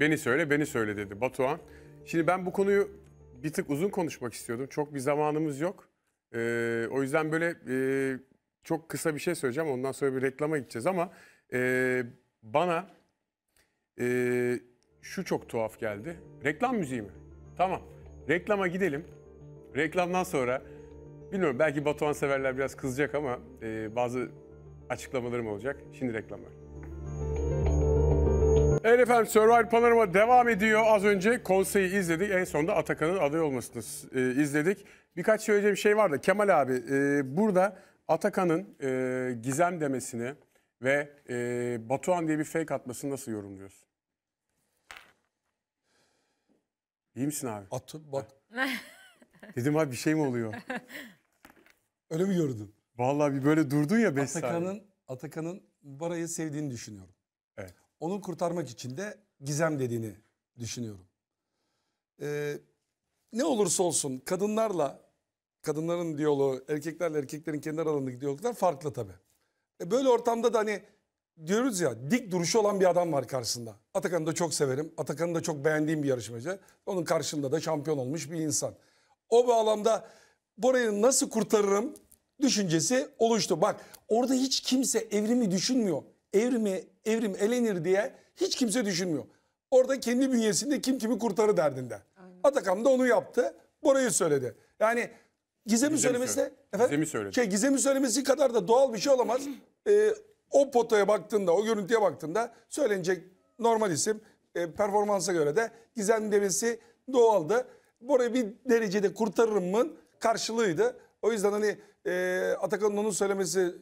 Beni söyle, beni söyle dedi Batuhan. Şimdi ben bu konuyu bir tık uzun konuşmak istiyordum. Çok bir zamanımız yok. Ee, o yüzden böyle e, çok kısa bir şey söyleyeceğim. Ondan sonra bir reklama gideceğiz ama e, bana e, şu çok tuhaf geldi. Reklam müziği mi? Tamam. Reklama gidelim. Reklamdan sonra bilmiyorum belki Batuhan severler biraz kızacak ama e, bazı açıklamalarım olacak. Şimdi reklamlar. Evet efendim Survivor Panorama devam ediyor. Az önce konseyi izledik. En sonunda Atakan'ın aday olmasını e, izledik. Birkaç söyleyeceğim şey vardı. Kemal abi e, burada Atakan'ın e, gizem demesini ve e, Batuhan diye bir fake atmasını nasıl yorumluyorsun? İyi misin abi? Atı bak. Dedim abi bir şey mi oluyor? Öyle mi gördün? Vallahi bir böyle durdun ya 5 saniye. Atakan'ın Atakan'ın Bara'yı sevdiğini düşünüyorum. Onu kurtarmak için de gizem dediğini düşünüyorum. Ee, ne olursa olsun kadınlarla kadınların diyaloğu, erkeklerle erkeklerin kendi aralarındaki diyaloglar farklı tabii. E böyle ortamda da hani diyoruz ya dik duruşu olan bir adam var karşısında. Atakan'ı da çok severim. Atakan'ı da çok beğendiğim bir yarışmacı. Onun karşında da şampiyon olmuş bir insan. O bağlamda burayı nasıl kurtarırım düşüncesi oluştu. Bak orada hiç kimse evrimi düşünmüyor. Evrimi evrim elenir diye hiç kimse düşünmüyor. Orada kendi bünyesinde kim kimi kurtarı derdinde. Aynen. Atakan da onu yaptı. Bora'yı söyledi. Yani Gizem'i Gizem söylemesi söyledi. efendim, Gizem'i söyledi. Şey, Gizem'i söylemesi kadar da doğal bir şey olamaz. ee, o potaya baktığında, o görüntüye baktığında söylenecek normal isim e, performansa göre de Gizem demesi doğaldı. Bora'yı bir derecede kurtarırımın karşılığıydı. O yüzden hani e, Atakan'ın onu söylemesi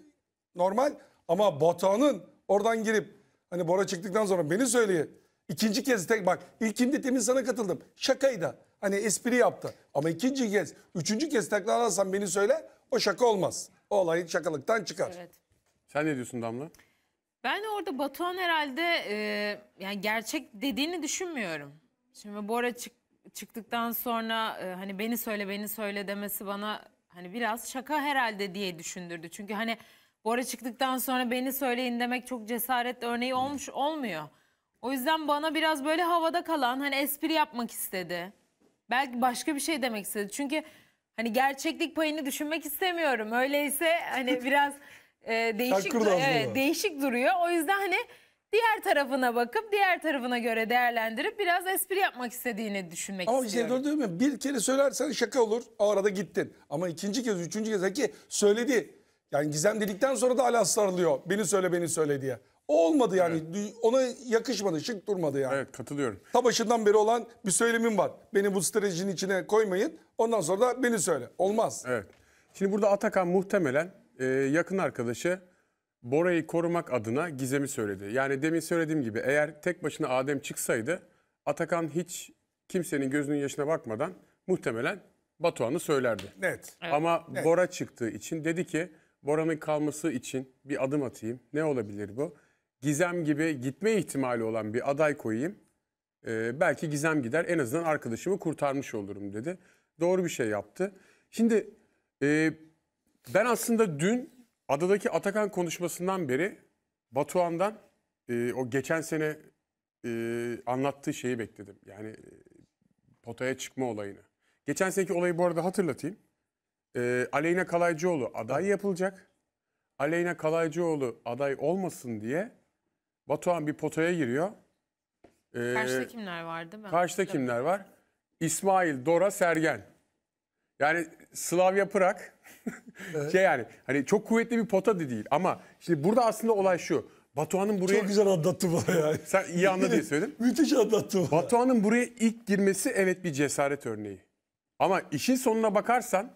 normal ama Batuhan'ın Oradan girip hani Bora çıktıktan sonra beni söyleye. İkinci kez tek bak ilkinde temin sana katıldım. Şakaydı. Hani espri yaptı. Ama ikinci kez, üçüncü kez takla alırsan beni söyle o şaka olmaz. O olay şakalıktan çıkar. Evet. Sen ne diyorsun Damla? Ben orada Batuhan herhalde e, yani gerçek dediğini düşünmüyorum. Şimdi Bora çık, çıktıktan sonra e, hani beni söyle beni söyle demesi bana hani biraz şaka herhalde diye düşündürdü. Çünkü hani bu ara çıktıktan sonra beni söyleyin demek çok cesaret örneği olmuş olmuyor. O yüzden bana biraz böyle havada kalan hani espri yapmak istedi. Belki başka bir şey demek istedi. Çünkü hani gerçeklik payını düşünmek istemiyorum. Öyleyse hani biraz e, değişik dur değişik duruyor. O yüzden hani diğer tarafına bakıp diğer tarafına göre değerlendirip biraz espri yapmak istediğini düşünmek Ama istiyorum. Ama işte bir kere söylersen şaka olur. O arada gittin. Ama ikinci kez, üçüncü kez ki söyledi yani Gizem dedikten sonra da hala sarılıyor. Beni söyle beni söyle diye. O olmadı yani. Evet. Ona yakışmadı, şık durmadı yani. Evet, katılıyorum. Ta başından beri olan bir söylemim var. Beni bu stratejinin içine koymayın. Ondan sonra da beni söyle. Olmaz. Evet. Şimdi burada Atakan muhtemelen e, yakın arkadaşı Bora'yı korumak adına Gizem'i söyledi. Yani demin söylediğim gibi eğer tek başına Adem çıksaydı Atakan hiç kimsenin gözünün yaşına bakmadan muhtemelen Batuhan'ı söylerdi. Net. Evet. Ama evet. Bora çıktığı için dedi ki Bora'nın kalması için bir adım atayım. Ne olabilir bu? Gizem gibi gitme ihtimali olan bir aday koyayım. Ee, belki Gizem gider en azından arkadaşımı kurtarmış olurum dedi. Doğru bir şey yaptı. Şimdi e, ben aslında dün adadaki Atakan konuşmasından beri Batuhan'dan e, o geçen sene e, anlattığı şeyi bekledim. Yani e, potaya çıkma olayını. Geçen seneki olayı bu arada hatırlatayım e, Aleyna Kalaycıoğlu aday yapılacak. Aleyna Kalaycıoğlu aday olmasın diye Batuhan bir potaya giriyor. Ee, Karşıda kimler değil mi? karşıda kimler var? İsmail, Dora, Sergen. Yani Slavya Prag Evet. şey yani hani çok kuvvetli bir pota da değil ama şimdi burada aslında olay şu. Batuhan'ın buraya Çok güzel anlattı bana yani. sen iyi anla diye söyledim. Müthiş anlattı bana. Batuhan'ın buraya ilk girmesi evet bir cesaret örneği. Ama işin sonuna bakarsan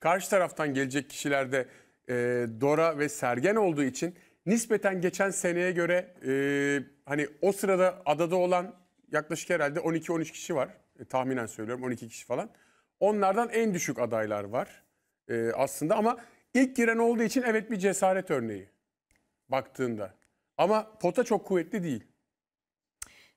karşı taraftan gelecek kişilerde e, Dora ve Sergen olduğu için nispeten geçen seneye göre e, hani o sırada adada olan yaklaşık herhalde 12-13 kişi var. E, tahminen söylüyorum 12 kişi falan. Onlardan en düşük adaylar var e, aslında ama ilk giren olduğu için evet bir cesaret örneği baktığında. Ama pota çok kuvvetli değil.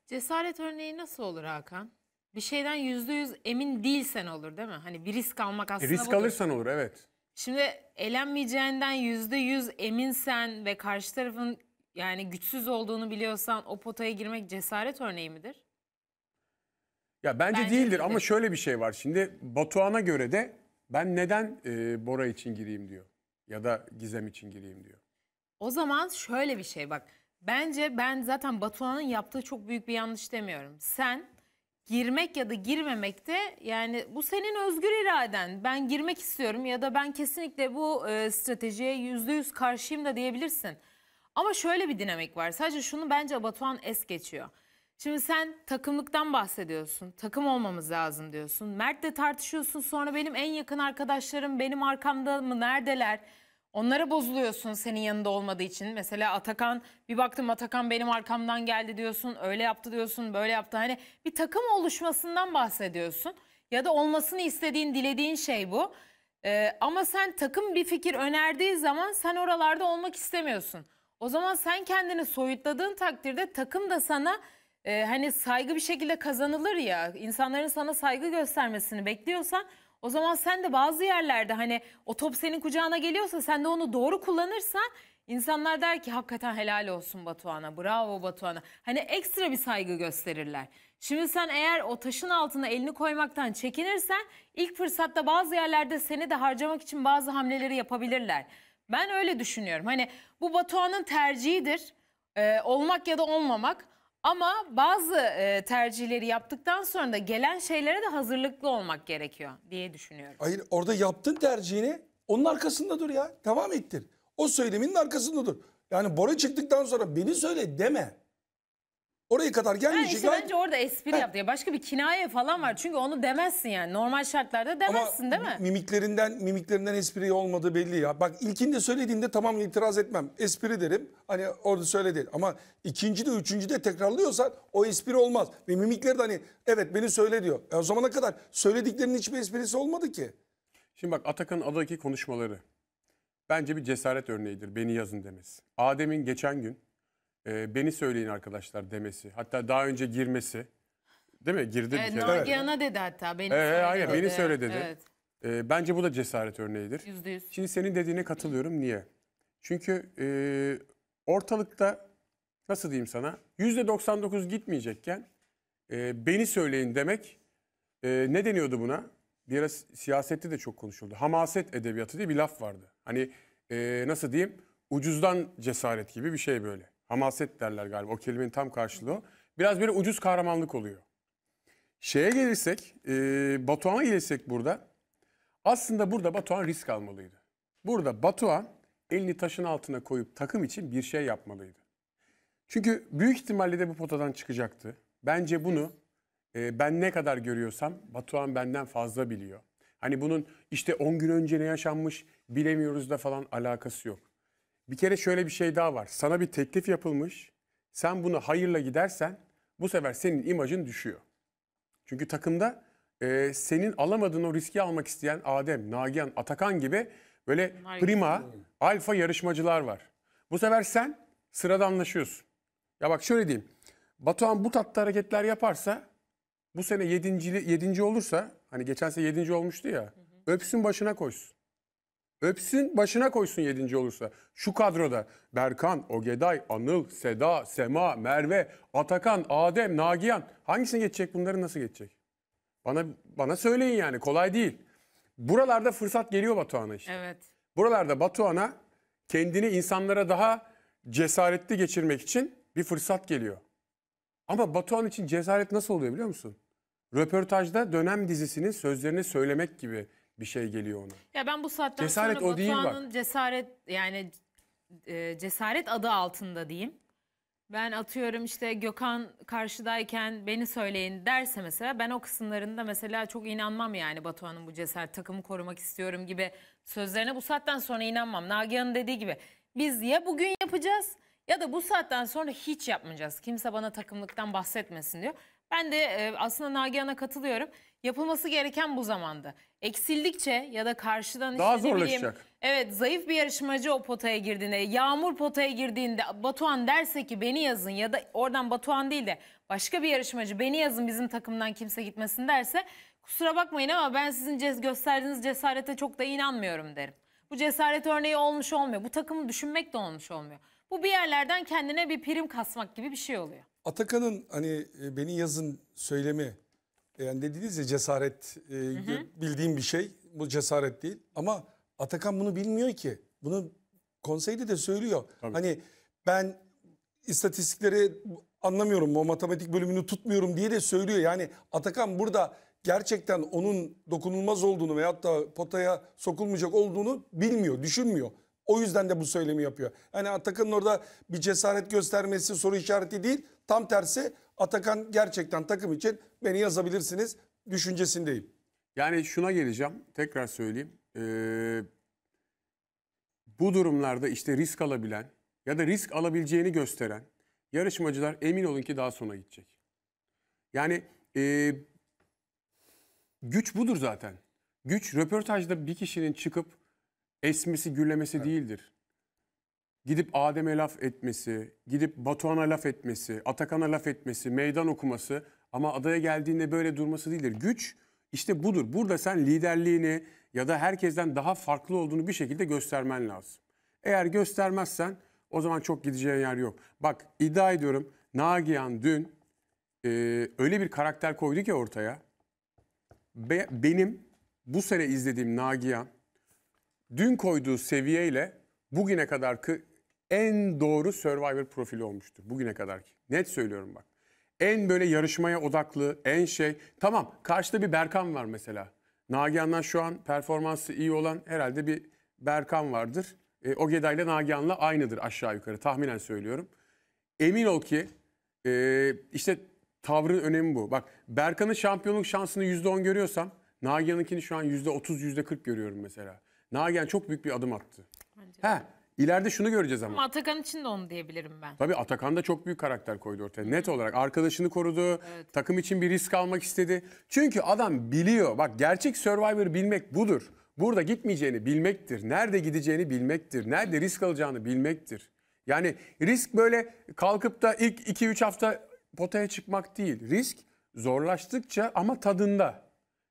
Cesaret örneği nasıl olur Hakan? bir şeyden yüzde yüz emin değilsen olur değil mi? Hani bir risk almak e, aslında e, Risk budur. alırsan olur evet. Şimdi elenmeyeceğinden yüzde yüz eminsen ve karşı tarafın yani güçsüz olduğunu biliyorsan o potaya girmek cesaret örneği midir? Ya bence, bence değildir de. ama şöyle bir şey var. Şimdi Batuhan'a göre de ben neden e, Bora için gireyim diyor ya da Gizem için gireyim diyor. O zaman şöyle bir şey bak. Bence ben zaten Batuhan'ın yaptığı çok büyük bir yanlış demiyorum. Sen girmek ya da girmemekte yani bu senin özgür iraden. Ben girmek istiyorum ya da ben kesinlikle bu e, stratejiye yüzde yüz karşıyım da diyebilirsin. Ama şöyle bir dinamik var. Sadece şunu bence Batuhan es geçiyor. Şimdi sen takımlıktan bahsediyorsun. Takım olmamız lazım diyorsun. Mert'le tartışıyorsun. Sonra benim en yakın arkadaşlarım benim arkamda mı? Neredeler? Onlara bozuluyorsun senin yanında olmadığı için. Mesela Atakan bir baktım Atakan benim arkamdan geldi diyorsun. Öyle yaptı diyorsun böyle yaptı. Hani bir takım oluşmasından bahsediyorsun. Ya da olmasını istediğin dilediğin şey bu. Ee, ama sen takım bir fikir önerdiği zaman sen oralarda olmak istemiyorsun. O zaman sen kendini soyutladığın takdirde takım da sana e, hani saygı bir şekilde kazanılır ya. İnsanların sana saygı göstermesini bekliyorsan o zaman sen de bazı yerlerde hani o top senin kucağına geliyorsa sen de onu doğru kullanırsan insanlar der ki hakikaten helal olsun Batuhan'a bravo Batuhan'a. Hani ekstra bir saygı gösterirler. Şimdi sen eğer o taşın altına elini koymaktan çekinirsen ilk fırsatta bazı yerlerde seni de harcamak için bazı hamleleri yapabilirler. Ben öyle düşünüyorum. Hani bu Batuhan'ın tercihidir. Ee, olmak ya da olmamak. Ama bazı e, tercihleri yaptıktan sonra da gelen şeylere de hazırlıklı olmak gerekiyor diye düşünüyorum. Hayır orada yaptın tercihini onun arkasında dur ya. Devam ettir. O söyleminin arkasında dur. Yani Bora çıktıktan sonra beni söyle deme. Oraya kadar gelmeyecek. işte bence orada espri yaptı. Ya başka bir kinaye falan var. Çünkü onu demezsin yani. Normal şartlarda demezsin Ama değil mi? Mimiklerinden mimiklerinden espri olmadığı belli ya. Bak ilkinde söylediğinde tamam itiraz etmem. Espri derim. Hani orada söyledi. Ama ikinci de üçüncü de tekrarlıyorsan o espri olmaz. Ve mimikleri de hani evet beni söyle diyor. E o zamana kadar söylediklerinin hiçbir esprisi olmadı ki. Şimdi bak Atakan'ın adaki konuşmaları. Bence bir cesaret örneğidir beni yazın demesi. Adem'in geçen gün e, beni söyleyin arkadaşlar demesi. Hatta daha önce girmesi. Değil mi? Girdi bir Evet, kere. Nagihan'a dedi hatta beni Ee, söyle hayır, dedi. beni söyle dedi. Evet, E, bence bu da cesaret örneğidir. yüzde Şimdi senin dediğine katılıyorum. Niye? Çünkü e, ortalıkta nasıl diyeyim sana %99 gitmeyecekken e, beni söyleyin demek e, ne deniyordu buna? Bir siyasette de çok konuşuldu. Hamaset edebiyatı diye bir laf vardı. Hani e, nasıl diyeyim ucuzdan cesaret gibi bir şey böyle. Hamaset derler galiba. O kelimenin tam karşılığı. Biraz böyle ucuz kahramanlık oluyor. Şeye gelirsek, e, Batuhan'a gelirsek burada. Aslında burada Batuhan risk almalıydı. Burada Batuhan elini taşın altına koyup takım için bir şey yapmalıydı. Çünkü büyük ihtimalle de bu potadan çıkacaktı. Bence bunu e, ben ne kadar görüyorsam Batuhan benden fazla biliyor. Hani bunun işte 10 gün önce ne yaşanmış bilemiyoruz da falan alakası yok. Bir kere şöyle bir şey daha var. Sana bir teklif yapılmış. Sen bunu hayırla gidersen bu sefer senin imajın düşüyor. Çünkü takımda e, senin alamadığın o riski almak isteyen Adem, Nagihan, Atakan gibi böyle Bunlar prima, alfa yarışmacılar var. Bu sefer sen sıradanlaşıyorsun. Ya bak şöyle diyeyim. Batuhan bu tatlı hareketler yaparsa bu sene yedinci, yedinci olursa hani geçen sene yedinci olmuştu ya hı hı. öpsün başına koysun. Öpsün başına koysun yedinci olursa. Şu kadroda Berkan, Ogeday, Anıl, Seda, Sema, Merve, Atakan, Adem, Nagihan. Hangisini geçecek bunları nasıl geçecek? Bana bana söyleyin yani kolay değil. Buralarda fırsat geliyor Batuhan'a işte. Evet. Buralarda Batuhan'a kendini insanlara daha cesaretli geçirmek için bir fırsat geliyor. Ama Batuhan için cesaret nasıl oluyor biliyor musun? Röportajda dönem dizisinin sözlerini söylemek gibi bir şey geliyor ona. Ya ben bu saatten cesaret sonra o Batuhan'ın cesaret yani e, cesaret adı altında diyeyim. Ben atıyorum işte Gökhan karşıdayken beni söyleyin derse mesela ben o kısımlarında mesela çok inanmam yani Batuhan'ın bu cesaret takımı korumak istiyorum gibi sözlerine bu saatten sonra inanmam. Nagihan'ın dediği gibi biz ya bugün yapacağız ya da bu saatten sonra hiç yapmayacağız. Kimse bana takımlıktan bahsetmesin diyor. Ben de e, aslında Nagihan'a katılıyorum. Yapılması gereken bu zamanda. Eksildikçe ya da karşıdan Daha işte zorlaşacak. Bileyim, evet zayıf bir yarışmacı o potaya girdiğinde, Yağmur potaya girdiğinde Batuhan derse ki beni yazın ya da oradan Batuhan değil de başka bir yarışmacı beni yazın bizim takımdan kimse gitmesin derse kusura bakmayın ama ben sizin gösterdiğiniz cesarete çok da inanmıyorum derim. Bu cesaret örneği olmuş olmuyor. Bu takımı düşünmek de olmuş olmuyor. Bu bir yerlerden kendine bir prim kasmak gibi bir şey oluyor. Atakan'ın hani e, beni yazın söylemi e, yani dediniz ya cesaret e, bildiğim bir şey. Bu cesaret değil ama Atakan bunu bilmiyor ki. Bunu konseyde de söylüyor. Tabii. Hani ben istatistikleri anlamıyorum o matematik bölümünü tutmuyorum diye de söylüyor. Yani Atakan burada gerçekten onun dokunulmaz olduğunu veyahut da potaya sokulmayacak olduğunu bilmiyor, düşünmüyor. O yüzden de bu söylemi yapıyor. Yani Atakan'ın orada bir cesaret göstermesi soru işareti değil. Tam tersi Atakan gerçekten takım için beni yazabilirsiniz düşüncesindeyim. Yani şuna geleceğim. Tekrar söyleyeyim. Ee, bu durumlarda işte risk alabilen ya da risk alabileceğini gösteren yarışmacılar emin olun ki daha sona gidecek. Yani e, Güç budur zaten. Güç röportajda bir kişinin çıkıp esmesi, güllemesi evet. değildir. Gidip Adem'e laf etmesi, gidip Batuhan'a laf etmesi, Atakan'a laf etmesi, meydan okuması ama adaya geldiğinde böyle durması değildir. Güç işte budur. Burada sen liderliğini ya da herkesten daha farklı olduğunu bir şekilde göstermen lazım. Eğer göstermezsen o zaman çok gideceğin yer yok. Bak iddia ediyorum Nagihan dün e, öyle bir karakter koydu ki ortaya. Be, benim bu sene izlediğim Nagihan dün koyduğu seviyeyle bugüne kadar ki en doğru Survivor profili olmuştur. Bugüne kadar ki Net söylüyorum bak. En böyle yarışmaya odaklı, en şey. Tamam karşıda bir Berkan var mesela. Nagihan'dan şu an performansı iyi olan herhalde bir Berkan vardır. E, Ogeda ile Nagihan'la aynıdır aşağı yukarı tahminen söylüyorum. Emin ol ki e, işte tavrın önemi bu. Bak Berkan'ın şampiyonluk şansını %10 görüyorsam Nagihan'ınkini şu an %30 %40 görüyorum mesela. Nagihan çok büyük bir adım attı. Bence He, ileride şunu göreceğiz ama. Ama Atakan için de onu diyebilirim ben. Tabii Atakan da çok büyük karakter koydu ortaya. Net olarak arkadaşını korudu. Evet. Takım için bir risk almak istedi. Çünkü adam biliyor. Bak gerçek Survivor bilmek budur. Burada gitmeyeceğini bilmektir. Nerede gideceğini bilmektir. Nerede risk alacağını bilmektir. Yani risk böyle kalkıp da ilk 2-3 hafta potaya çıkmak değil. Risk zorlaştıkça ama tadında.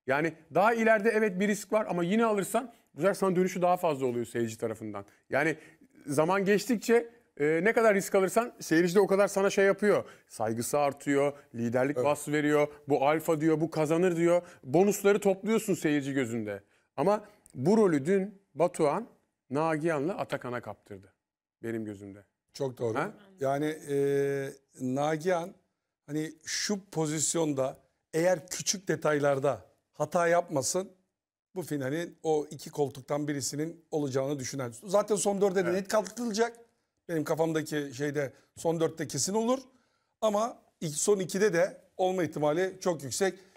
Yani daha ileride evet bir risk var ama yine alırsan bu sefer sana dönüşü daha fazla oluyor seyirci tarafından. Yani zaman geçtikçe e, ne kadar risk alırsan seyirci de o kadar sana şey yapıyor. Saygısı artıyor, liderlik evet. vasfı veriyor, bu alfa diyor, bu kazanır diyor. Bonusları topluyorsun seyirci gözünde. Ama bu rolü dün Batuhan Nagihan'la Atakan'a kaptırdı benim gözümde. Çok doğru. Ha? Yani e, Nagihan hani şu pozisyonda eğer küçük detaylarda hata yapmasın bu finalin o iki koltuktan birisinin olacağını düşünen. Zaten son dörde de evet. net katılacak. Benim kafamdaki şeyde son dörtte kesin olur. Ama son ikide de olma ihtimali çok yüksek.